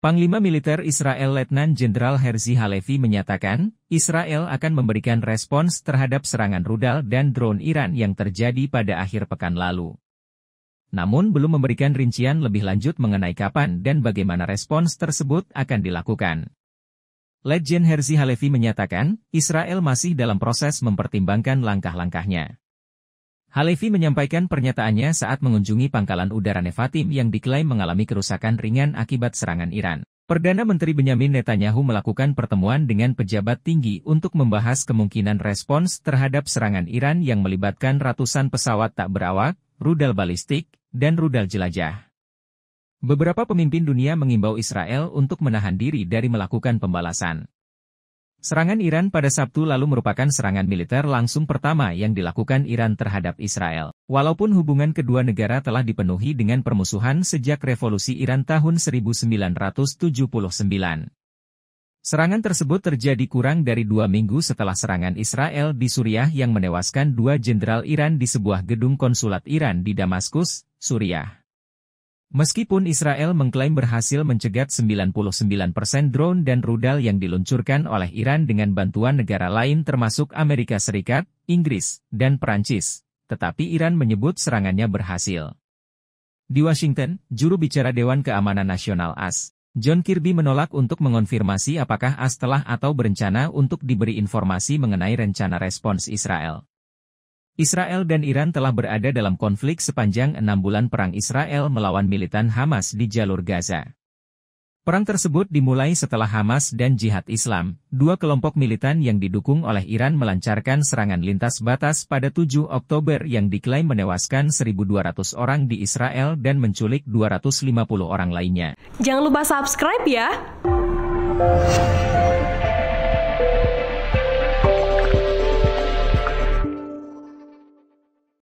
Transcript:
Panglima Militer Israel Letnan Jenderal Herzi Halevi menyatakan, Israel akan memberikan respons terhadap serangan rudal dan drone Iran yang terjadi pada akhir pekan lalu. Namun belum memberikan rincian lebih lanjut mengenai kapan dan bagaimana respons tersebut akan dilakukan. Legend Herzi Halevi menyatakan, Israel masih dalam proses mempertimbangkan langkah-langkahnya. Halevi menyampaikan pernyataannya saat mengunjungi pangkalan udara Nevatim yang diklaim mengalami kerusakan ringan akibat serangan Iran. Perdana Menteri Benyamin Netanyahu melakukan pertemuan dengan pejabat tinggi untuk membahas kemungkinan respons terhadap serangan Iran yang melibatkan ratusan pesawat tak berawak, rudal balistik, dan rudal jelajah. Beberapa pemimpin dunia mengimbau Israel untuk menahan diri dari melakukan pembalasan. Serangan Iran pada Sabtu lalu merupakan serangan militer langsung pertama yang dilakukan Iran terhadap Israel. Walaupun hubungan kedua negara telah dipenuhi dengan permusuhan sejak revolusi Iran tahun 1979. Serangan tersebut terjadi kurang dari dua minggu setelah serangan Israel di Suriah yang menewaskan dua jenderal Iran di sebuah gedung konsulat Iran di Damaskus, Suriah. Meskipun Israel mengklaim berhasil mencegat 99% drone dan rudal yang diluncurkan oleh Iran dengan bantuan negara lain termasuk Amerika Serikat, Inggris, dan Perancis, tetapi Iran menyebut serangannya berhasil. Di Washington, juru bicara Dewan Keamanan Nasional AS, John Kirby menolak untuk mengonfirmasi apakah AS telah atau berencana untuk diberi informasi mengenai rencana respons Israel. Israel dan Iran telah berada dalam konflik sepanjang enam bulan perang Israel melawan militan Hamas di jalur Gaza. Perang tersebut dimulai setelah Hamas dan Jihad Islam, dua kelompok militan yang didukung oleh Iran melancarkan serangan lintas batas pada 7 Oktober yang diklaim menewaskan 1.200 orang di Israel dan menculik 250 orang lainnya. Jangan lupa subscribe ya!